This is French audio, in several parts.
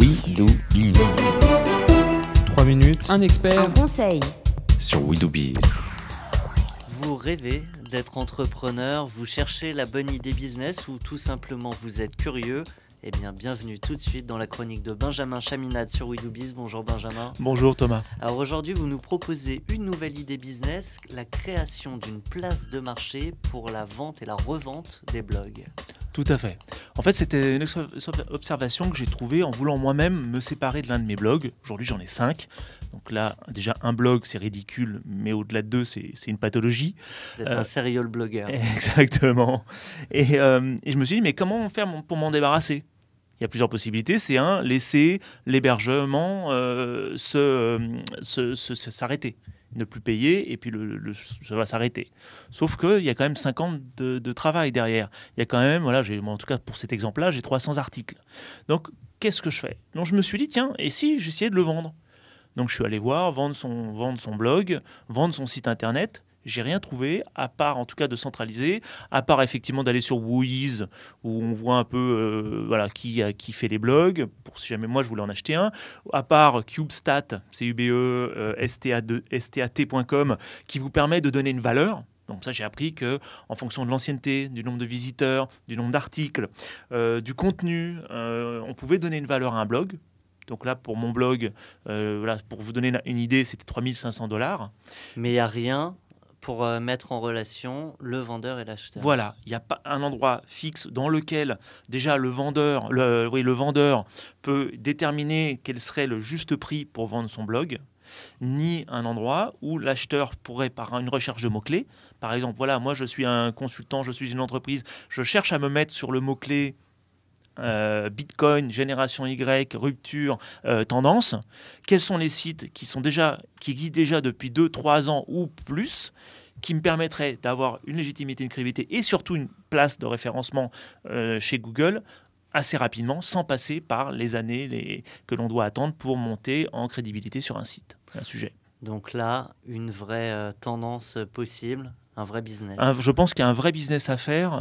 We Do Biz. 3 minutes. Un expert. Un conseil. Sur We Do Vous rêvez d'être entrepreneur, vous cherchez la bonne idée business ou tout simplement vous êtes curieux eh bien, bienvenue tout de suite dans la chronique de Benjamin Chaminade sur WeDoBiz. Bonjour Benjamin. Bonjour Thomas. Alors aujourd'hui, vous nous proposez une nouvelle idée business, la création d'une place de marché pour la vente et la revente des blogs. Tout à fait. En fait, c'était une observation que j'ai trouvée en voulant moi-même me séparer de l'un de mes blogs. Aujourd'hui, j'en ai cinq. Donc là, déjà, un blog, c'est ridicule, mais au-delà de deux, c'est une pathologie. Vous êtes un euh, serial blogueur. Exactement. Euh, et, je me suis dit, mais comment faire pour m'en débarrasser il y a plusieurs possibilités. C'est un, laisser l'hébergement euh, euh s'arrêter ne plus payer, et puis le, ça va s'arrêter. Sauf qu'il y a quand même 50 de, de travail derrière. Il y a quand même, voilà, j'ai en tout cas pour cet exemple-là, j'ai 300 articles. Donc, qu'est-ce que je fais Donc, je me suis dit, tiens, et si j'essayais de le vendre donc je suis allé voir, vendre son, vendre son blog, vendre son site internet, j'ai rien trouvé, à part en tout cas de centraliser, à part effectivement d'aller sur Whois, où on voit un peu euh, voilà, qui, qui fait les blogs, pour si jamais moi je voulais en acheter un, à part CubeStat, CUBE, euh, a tcom qui vous permet de donner une valeur. Donc ça, j'ai appris que en fonction de l'ancienneté, du nombre de visiteurs, du nombre d'articles, euh, du contenu, on pouvait donner une valeur à un blog. Donc là, pour mon blog, voilà, pour vous donner une idée, c'était 3500 dollars. Mais il n'y a rien pour euh, mettre en relation le vendeur et l'acheteur. Voilà, il n'y a pas un endroit fixe dans lequel déjà le vendeur, oui, le vendeur peut déterminer quel serait le juste prix pour vendre son blog ni un endroit où l'acheteur pourrait, par une recherche de mots-clés, par exemple, voilà, moi je suis un consultant, je suis une entreprise, je cherche à me mettre sur le mot-clé euh, Bitcoin, génération Y, rupture, euh, tendance. Quels sont les sites qui, sont déjà, qui existent déjà depuis 2-3 ans ou plus qui me permettraient d'avoir une légitimité, une crédibilité et surtout une place de référencement euh, chez Google assez rapidement, sans passer par les années que l'on doit attendre pour monter en crédibilité sur un site, un sujet. Donc là, une vraie tendance possible, un vrai business. je pense qu'il y a un vrai business à faire.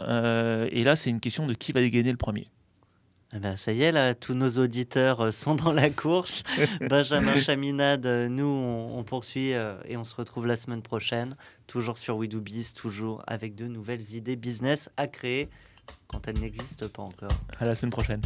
et là, c'est une question de qui va dégainer le premier. Eh ben, ça y est, là, tous nos auditeurs euh, sont dans la course. Benjamin Chaminade, euh, nous, on, poursuit euh, et on se retrouve la semaine prochaine, toujours sur We Do toujours avec de nouvelles idées business à créer quand elles n'existent pas encore. À la semaine prochaine.